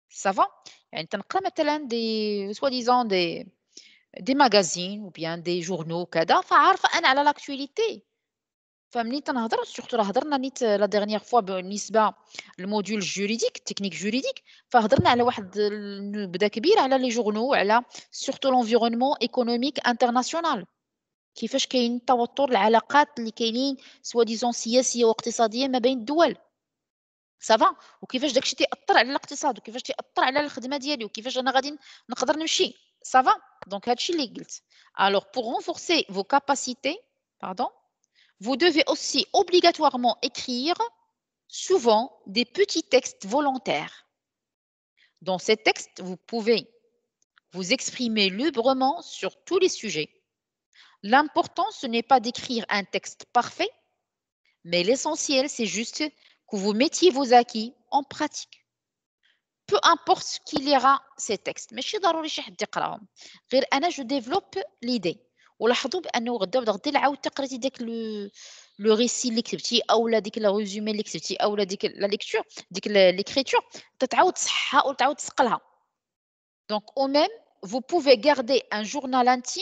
Ça va Il y a des soi-disant des, des magazines ou bien des journaux, on a l'actualité. Surtout, nit euh, la dernière fois ben, le module juridique, technique juridique. Euh, les journaux, surtout l'environnement économique international. كيفاش كاين التوتر العلاقات اللي كاينين سوا ديزون سياسيه واقتصاديه ما بين الدول سافا وكيفاش داكشي تيأثر على الاقتصاد وكيفاش تيأثر على الخدمه ديالي وكيفاش انا غادي نقدر نمشي سافا دونك هادشي اللي قلت alors pour renforcer vos capacités pardon vous devez aussi obligatoirement écrire souvent des petits textes volontaires dans ces textes vous pouvez vous exprimer librement sur tous les sujets L'important, ce n'est pas d'écrire un texte parfait, mais l'essentiel, c'est juste que vous mettiez vos acquis en pratique. Peu importe ce qui lira ces textes. Mais je suis dans je développe l'idée. Ou la hadoub, je vais vous dire que vous avez le récit, l'écriture, ou la résumé, l'écriture, ou la lecture, l'écriture. Donc, au même, vous pouvez garder un journal intime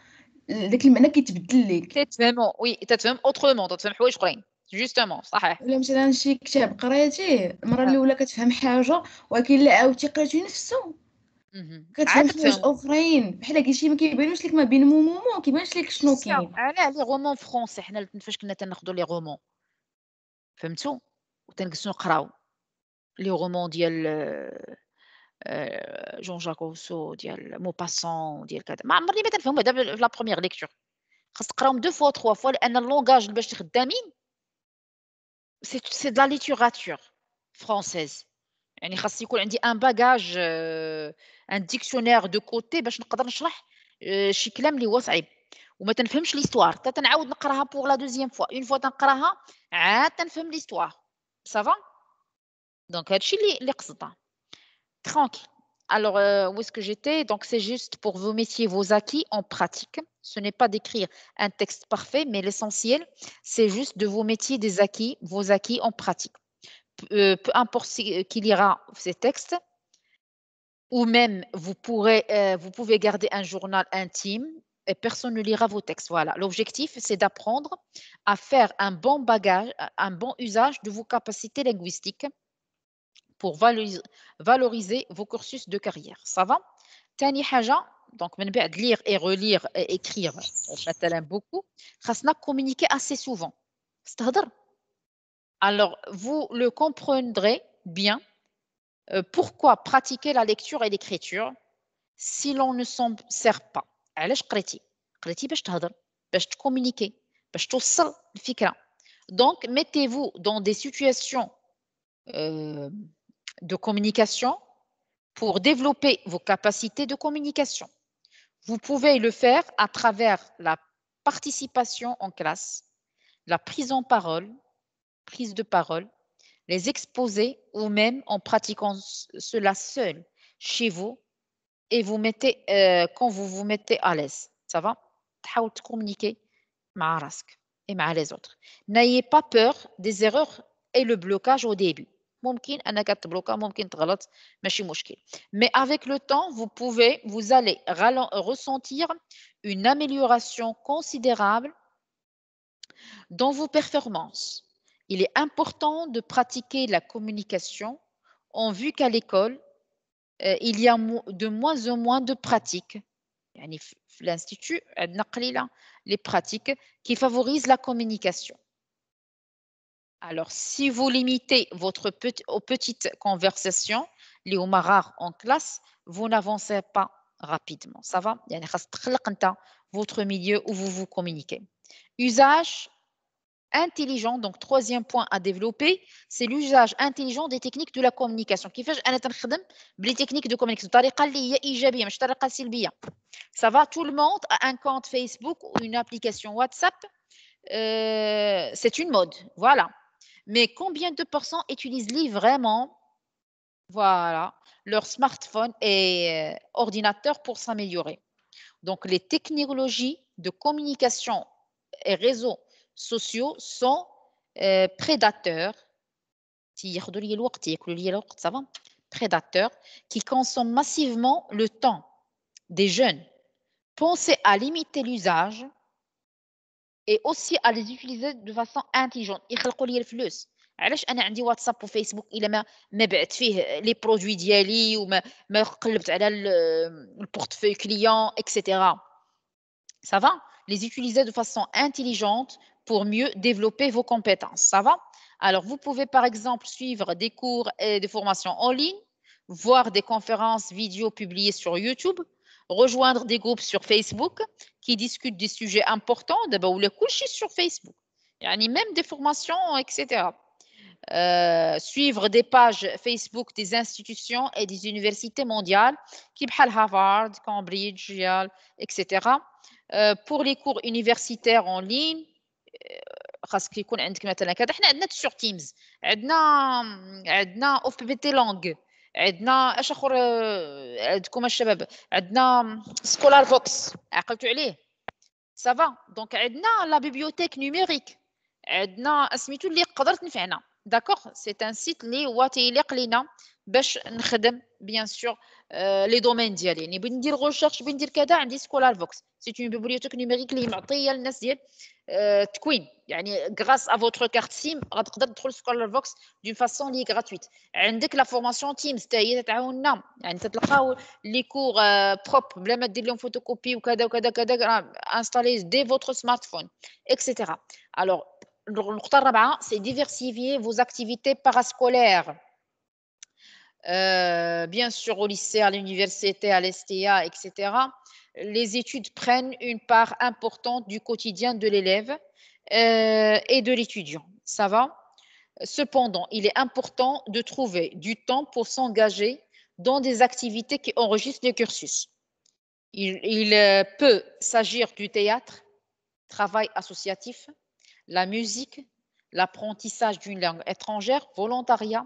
داك المعنى كيتبدل لك تتفهموا وي تتفهم اوترومون تتفهم حوايج اخرين جوستومون صحيح ولا مثلا شي كتاب قريتيه المره الاولى كتفهم حاجه ولكن الا عاودتي قريتي نفسه كتفهم حوايج اخرين بحال شي ما كيبانوش لك ما بين مومو ما كيبانش لك شنو كاين انا لي رومون فرونسي حنا فاش كنا تناخذوا لي رومون فهمتوا وتنجلسوا نقراو لي رومون ديال Euh, Jean-Jacques Rousseau, euh, dit le, Maupassant, c'est la première lecture. deux fois, trois fois, un langage, c'est de la littérature française. un bagage, euh, un dictionnaire de côté, pour je ne le les l'histoire. pour la deuxième fois. Une fois, t'as ah, l'histoire. Ça va Donc, je Tranquille. Alors, euh, où est-ce que j'étais Donc, c'est juste pour vos métiers, vos acquis en pratique. Ce n'est pas d'écrire un texte parfait, mais l'essentiel, c'est juste de vos métiers, des acquis, vos acquis en pratique. Euh, peu importe euh, qui lira ces textes, ou même vous, vous pouvez garder un journal intime et personne ne lira vos textes. Voilà. L'objectif, c'est d'apprendre à faire un bon bagage, un bon usage de vos capacités linguistiques pour valoriser vos cursus de carrière. Ça va Tani haja, donc من بعد lire et relire et écrire مثلا beaucoup, خاصنا communiquer assez souvent. Alors vous le comprendrez bien euh, pourquoi pratiquer la lecture et l'écriture si l'on ne s'en sert pas. Je قريتي؟ je Je communiquer. باش je une idée. Donc mettez-vous dans des situations euh, de communication pour développer vos capacités de communication. Vous pouvez le faire à travers la participation en classe, la prise en parole, prise de parole, les exposés ou même en pratiquant cela seul chez vous et vous mettez euh, quand vous vous mettez à l'aise. Ça va communiquer et les autres. N'ayez pas peur des erreurs et le blocage au début mais avec le temps vous pouvez vous allez ressentir une amélioration considérable dans vos performances il est important de pratiquer la communication en vue qu'à l'école euh, il y a de moins en moins de pratiques L'institut euh, les pratiques qui favorisent la communication alors, si vous limitez votre petit, aux petites conversations, les rares en classe, vous n'avancez pas rapidement. Ça va Il y a votre milieu où vous vous communiquez. Usage intelligent, donc troisième point à développer, c'est l'usage intelligent des techniques de la communication. Qui fait les techniques de communication. Ça va, tout le monde a un compte Facebook ou une application WhatsApp. Euh, c'est une mode, voilà. Mais combien de personnes utilisent-ils vraiment voilà, leur smartphone et euh, ordinateur pour s'améliorer Donc, les technologies de communication et réseaux sociaux sont euh, prédateurs prédateurs qui consomment massivement le temps des jeunes. Pensez à limiter l'usage et aussi à les utiliser de façon intelligente يخلقوا لي الفلوس علاش انا عندي واتساب وفيسبوك الا ما ما بعت فيه لي برودوي ديالي وما ما قلبت على البورتفوي كليون اكسيتيرا ça va les utiliser de façon intelligente pour mieux développer vos compétences ça va alors vous pouvez par exemple suivre des cours et des formations en ligne voir des conférences vidéo publiées sur YouTube rejoindre des groupes sur Facebook qui discutent des sujets importants, d'abord, ou le coucher sur Facebook, ni même des formations, etc. Euh, suivre des pages Facebook des institutions et des universités mondiales, qui Harvard, Cambridge, Yale, etc. Euh, pour les cours universitaires en ligne, parce euh, a sur Teams on a اوف عندنا اش اخر آه، عندكم الشباب عندنا سكولار فوكس عقلتوا عليه سافا دونك عندنا لا بيبيوتيك نيميريك عندنا سميتو اللي قدر تنفعنا داكوغ سي ان سيت اللي هو تيليق لينا باش نخدم بيان سور Euh, les domaines Si aller. On dit recherche, on dit ce que c'est, ScholarVox. C'est une bibliothèque numérique qui m'a donné grâce à votre carte SIM, vous pouvez entrer le ScholarVox d'une façon gratuite. On a la formation Teams, c'est-à-dire que vous avez des cours propres mettre des photos copiées, vous euh, installez votre smartphone, etc. Alors, le quatrième, c'est diversifier vos activités parascolaires. Euh, bien sûr au lycée, à l'université, à l'STA, etc., les études prennent une part importante du quotidien de l'élève euh, et de l'étudiant. Ça va Cependant, il est important de trouver du temps pour s'engager dans des activités qui enregistrent les cursus. Il, euh, peut s'agir du théâtre, travail associatif, la musique, l'apprentissage d'une langue étrangère, volontariat,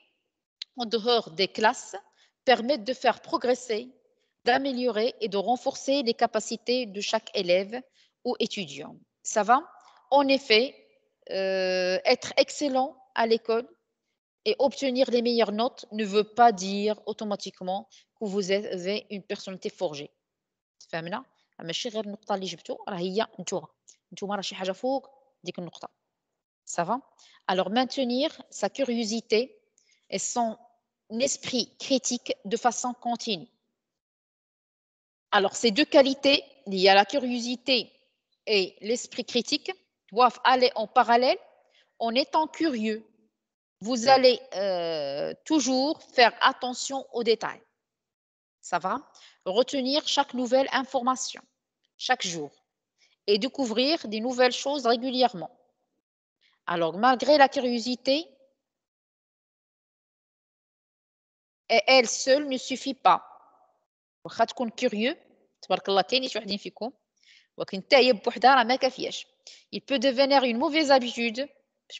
en dehors des classes permettent de faire progresser, d'améliorer et de renforcer les capacités de chaque élève ou étudiant. Ça va En effet, euh, être excellent à l'école et obtenir les meilleures notes ne veut pas dire automatiquement que vous avez une personnalité forgée. Ça va Alors maintenir sa curiosité et son esprit critique de façon continue. Alors, ces deux qualités liées à la curiosité et l'esprit critique doivent aller en parallèle en étant curieux. Vous allez euh, toujours faire attention aux détails. Ça va Retenir chaque nouvelle information, chaque jour, et découvrir des nouvelles choses régulièrement. Alors, malgré la curiosité, Elle seule ne suffit pas. Vous êtes curieux, tu marques l'latin, il y a une figure. Vous qui n'êtes pas prudent à même Il peut devenir une mauvaise habitude. si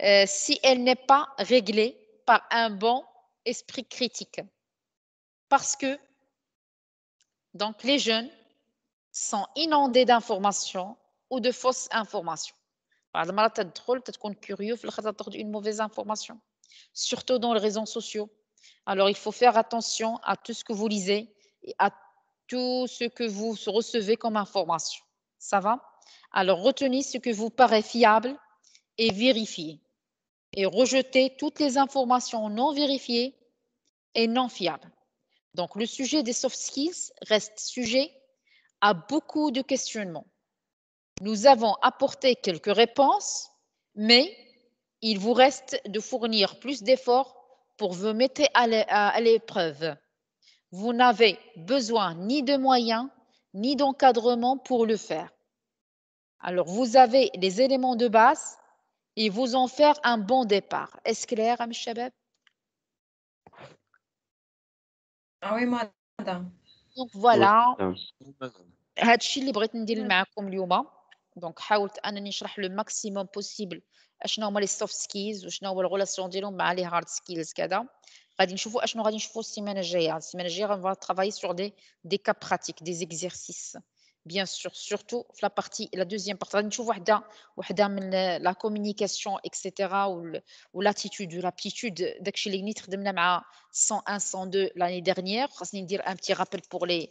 euh, Si elle n'est pas réglée par un bon esprit critique, parce que donc les jeunes sont inondés d'informations ou de fausses informations. Parce que malade, drôle, peut-être curieux, vous leur avez une mauvaise information surtout dans les réseaux sociaux. Alors, il faut faire attention à tout ce que vous lisez et à tout ce que vous recevez comme information. Ça va Alors, retenez ce que vous paraît fiable et vérifiez. Et rejetez toutes les informations non vérifiées et non fiables. Donc, le sujet des soft skills reste sujet à beaucoup de questionnements. Nous avons apporté quelques réponses, mais il vous reste de fournir plus d'efforts pour vous mettre à l'épreuve. Vous n'avez besoin ni de moyens ni d'encadrement pour le faire. Alors, vous avez les éléments de base et vous en faire un bon départ. Est-ce clair, M. Ah oui, madame. Donc voilà. Donc, j'ai essayé expliquer le maximum possible les soft skills et les relations avec les hard skills. On va voir ce qu'on va voir ces semaines prochaines. Ces semaines prochaines, on va travailler sur des cas pratiques, des exercices. Bien sûr, surtout dans la deuxième partie, on va voir la communication, etc. ou l'attitude, l'aptitude. Nous avons je 101, 102 l'année dernière. Je vais vous un petit rappel pour les...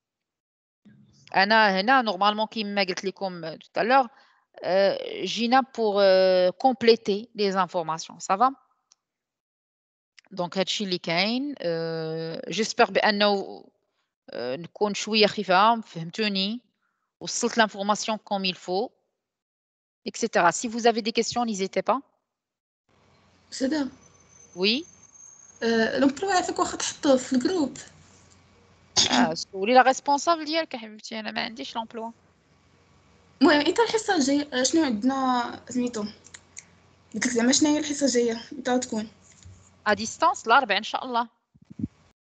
Ana, Ana, normalement qui me dit comme tout à l'heure, j'ai euh، pour euh، compléter les informations. Ça va Donc c'est le cas. J'espère bien. Ana, quand je suis arrivée, j'ai vu tous les membres du l'information quand il faut, etc. Si vous avez des questions, n'hésitez pas. C'est ça. Oui. Euh، donc pour voir faire quoi tu penses le groupe. اه سولي لا ريسبونسابل ديالك حبيبتي انا ما عنديش لامبلوا المهم ايتا الحصه الجايه شنو عندنا سميتو قلت لك زعما شنو هي الحصه الجايه ايتا تكون ا ديستانس الاربع ان شاء الله